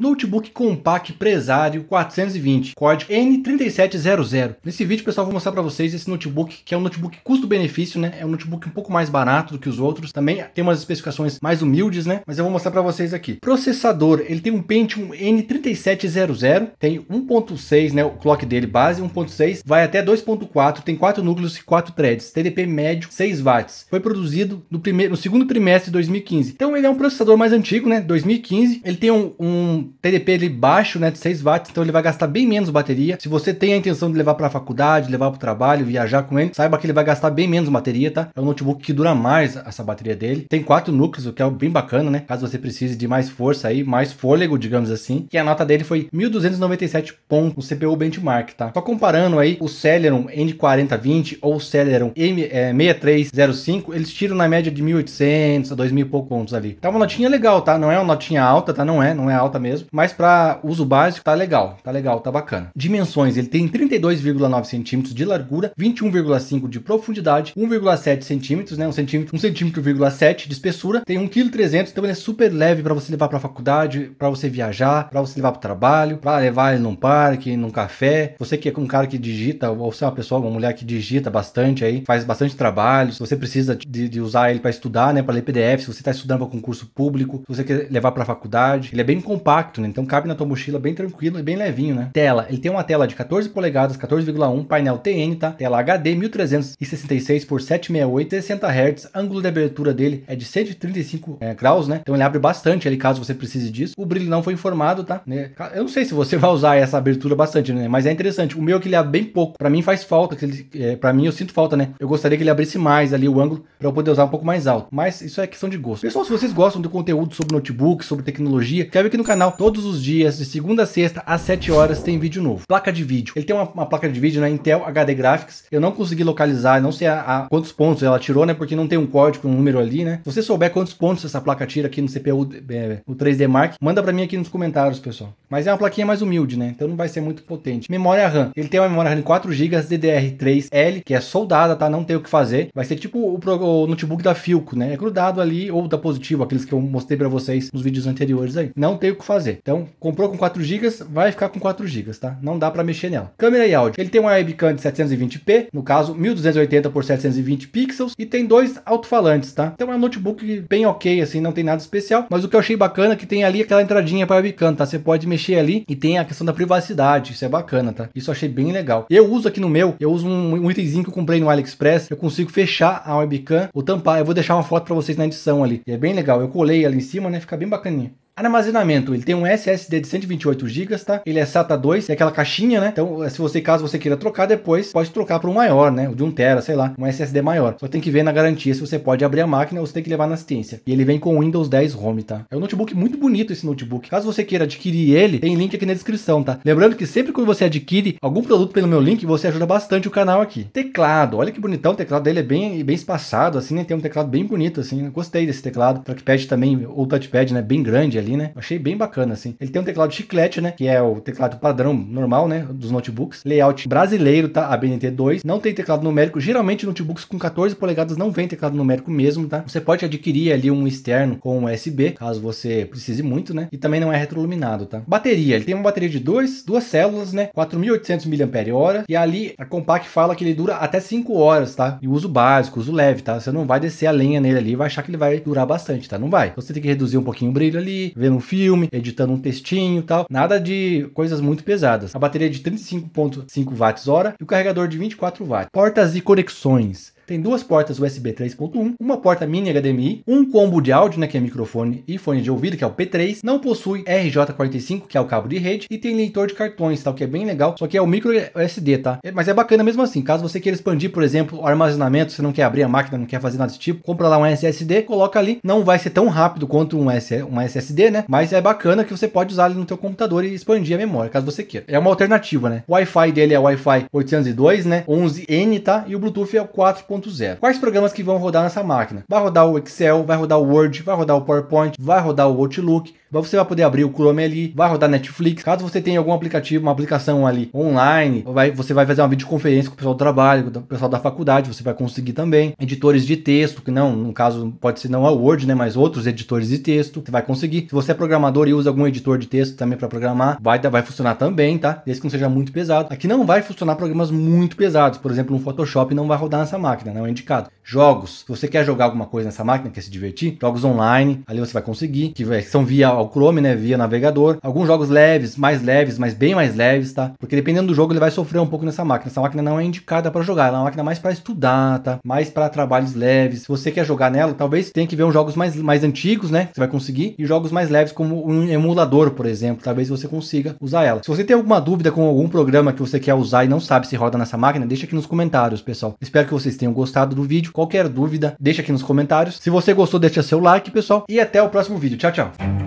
Notebook Compaq Presário 420, código N3700. Nesse vídeo, pessoal, vou mostrar para vocês esse notebook, que é um notebook custo-benefício, né? É um notebook um pouco mais barato do que os outros, também tem umas especificações mais humildes, né? Mas eu vou mostrar para vocês aqui. Processador, ele tem um Pentium N3700, tem 1.6, né, o clock dele base, 1.6, vai até 2.4, tem 4 núcleos e 4 threads, TDP médio, 6 watts. Foi produzido no primeiro no segundo trimestre de 2015. Então ele é um processador mais antigo, né? 2015. Ele tem um, um TDP ele baixo, né, de 6 watts, então ele vai gastar bem menos bateria. Se você tem a intenção de levar para a faculdade, levar para o trabalho, viajar com ele, saiba que ele vai gastar bem menos bateria, tá? É um notebook que dura mais essa bateria dele. Tem quatro núcleos, o que é bem bacana, né? Caso você precise de mais força aí, mais fôlego, digamos assim. E a nota dele foi 1297 pontos no CPU benchmark, tá? Só comparando aí o Celeron N4020 ou o Celeron M6305, é, eles tiram na média de 1800 a 2000 e pouco pontos ali. Tá uma notinha legal, tá? Não é uma notinha alta, tá? Não é, não é alta mesmo mesmo, mas para uso básico tá legal, tá legal, tá bacana. Dimensões, ele tem 32,9 centímetros de largura, 21,5 de profundidade, 1,7 centímetros, né, um centímetro, 1 centímetro, de espessura, tem 1,3 kg, então ele é super leve para você levar para faculdade, para você viajar, para você levar para o trabalho, para levar ele num parque, num café. Você que é um cara que digita, ou você é uma pessoa, uma mulher que digita bastante aí, faz bastante trabalho, se você precisa de, de usar ele para estudar, né, para ler PDF, se você está estudando para concurso público, se você quer levar para faculdade, ele é bem compacto compacto, né? Então cabe na tua mochila bem tranquilo e bem levinho, né? Tela. Ele tem uma tela de 14 polegadas, 14,1, painel TN, tá? Tela HD 1366 por 768, 60 Hz. Ângulo de abertura dele é de 135 é, graus, né? Então ele abre bastante ali caso você precise disso. O brilho não foi informado, tá? Né? Eu não sei se você vai usar essa abertura bastante, né? Mas é interessante. O meu é que ele abre é bem pouco. Para mim faz falta, que ele, é, para mim eu sinto falta, né? Eu gostaria que ele abrisse mais ali o ângulo para eu poder usar um pouco mais alto. Mas isso é questão de gosto. Pessoal, se vocês gostam do conteúdo sobre notebook, sobre tecnologia, ver aqui no canal canal. Todos os dias, de segunda a sexta, às 7 horas, tem vídeo novo. Placa de vídeo. Ele tem uma, uma placa de vídeo na né, Intel HD Graphics. Eu não consegui localizar, não sei a, a, quantos pontos ela tirou, né? Porque não tem um código, um número ali, né? Se você souber quantos pontos essa placa tira aqui no CPU, é, o 3D Mark, manda para mim aqui nos comentários, pessoal. Mas é uma plaquinha mais humilde, né? Então não vai ser muito potente. Memória RAM. Ele tem uma memória RAM de 4 GB DDR3L, que é soldada, tá? Não tem o que fazer. Vai ser tipo o, o notebook da Filco, né? É grudado ali, ou da Positivo, aqueles que eu mostrei para vocês nos vídeos anteriores aí. Não tem o que fazer fazer. Então, comprou com 4 GB, vai ficar com 4 GB, tá? Não dá para mexer nela. Câmera e áudio. Ele tem uma webcam de 720p, no caso 1280 por 720 pixels e tem dois alto-falantes, tá? Então é um notebook bem OK assim, não tem nada especial, mas o que eu achei bacana é que tem ali aquela entradinha para webcam, tá? Você pode mexer ali e tem a questão da privacidade, isso é bacana, tá? Isso eu achei bem legal. Eu uso aqui no meu, eu uso um, um itemzinho que eu comprei no AliExpress, eu consigo fechar a webcam ou tampar. Eu vou deixar uma foto para vocês na edição ali. E é bem legal. Eu colei ali em cima, né? Fica bem bacaninha. Armazenamento, ele tem um SSD de 128 GB, tá? Ele é SATA 2, é aquela caixinha, né? Então, eh, se você, caso você queira trocar depois, pode trocar para um maior, né? O de 1 tera, sei lá, um SSD maior. Só tem que ver na garantia se você pode abrir a máquina ou você tem que levar na assistência. E ele vem com Windows 10 Home, tá? É um notebook muito bonito esse notebook. Caso você queira adquirir ele, tem link aqui na descrição, tá? Lembrando que sempre quando você adquire algum produto pelo meu link, você ajuda bastante o canal aqui. Teclado, olha que bonitão, o teclado dele é bem, bem espaçado, assim, né? Tem um teclado bem bonito, assim, né? Gostei desse teclado. Trackpad também, ou touchpad, né? Bem grande ali ali, né? Achei bem bacana, assim. Ele tem um teclado chiclete, né? Que é o teclado padrão, normal, né? Dos notebooks. Layout brasileiro, tá? A BNT 2. Não tem teclado numérico. Geralmente, notebooks com 14 polegadas não vem teclado numérico mesmo, tá? Você pode adquirir ali um externo com USB, caso você precise muito, né? E também não é retroiluminado, tá? Bateria. Ele tem uma bateria de dois, duas células, né? 4.800 mAh. E ali, a compact fala que ele dura até 5 horas, tá? E uso básico, uso leve, tá? Você não vai descer a lenha nele ali vai achar que ele vai durar bastante, tá? Não vai. Então, você tem que reduzir um pouquinho o brilho ali, vendo um filme, editando um textinho e tal. Nada de coisas muito pesadas. A bateria é de 35.5 watts hora e o carregador de 24 watts. Portas e conexões. Tem duas portas USB 3.1, uma porta mini HDMI, um combo de áudio, né, que é microfone e fone de ouvido, que é o P3, não possui RJ45, que é o cabo de rede, e tem leitor de cartões, tal, que é bem legal, só que é o micro SD, tá? É, mas é bacana mesmo assim, caso você queira expandir, por exemplo, o armazenamento, você não quer abrir a máquina, não quer fazer nada desse tipo, compra lá um SSD, coloca ali, não vai ser tão rápido quanto um, S, um SSD, né? Mas é bacana que você pode usar ali no teu computador e expandir a memória, caso você queira. É uma alternativa, né? O Wi-Fi dele é Wi-Fi 802, né? 11N, tá? E o Bluetooth é o 4. Quais programas que vão rodar nessa máquina? Vai rodar o Excel, vai rodar o Word, vai rodar o PowerPoint, vai rodar o Outlook, você vai poder abrir o Chrome ali, vai rodar Netflix. Caso você tenha algum aplicativo, uma aplicação ali online, vai, você vai fazer uma videoconferência com o pessoal do trabalho, com o pessoal da faculdade, você vai conseguir também. Editores de texto, que não, no caso pode ser não a Word, né, mas outros editores de texto, você vai conseguir. Se você é programador e usa algum editor de texto também para programar, vai, vai funcionar também, tá? Desde que não seja muito pesado. Aqui não vai funcionar programas muito pesados, por exemplo, no Photoshop não vai rodar nessa máquina máquina, né? não é indicado. Jogos, se você quer jogar alguma coisa nessa máquina, quer se divertir, jogos online, ali você vai conseguir, que são via o Chrome, né, via navegador. Alguns jogos leves, mais leves, mas bem mais leves, tá? Porque dependendo do jogo, ele vai sofrer um pouco nessa máquina. Essa máquina não é indicada para jogar, ela é uma máquina mais para estudar, tá? Mais para trabalhos leves. Se você quer jogar nela, talvez tenha que ver uns jogos mais, mais antigos, né, que você vai conseguir, e jogos mais leves, como um emulador, por exemplo, talvez você consiga usar ela. Se você tem alguma dúvida com algum programa que você quer usar e não sabe se roda nessa máquina, deixa aqui nos comentários, pessoal. Espero que vocês tenham tenham gostado do vídeo. Qualquer dúvida, deixa aqui nos comentários. Se você gostou, deixa seu like, pessoal. E até o próximo vídeo. Tchau, tchau.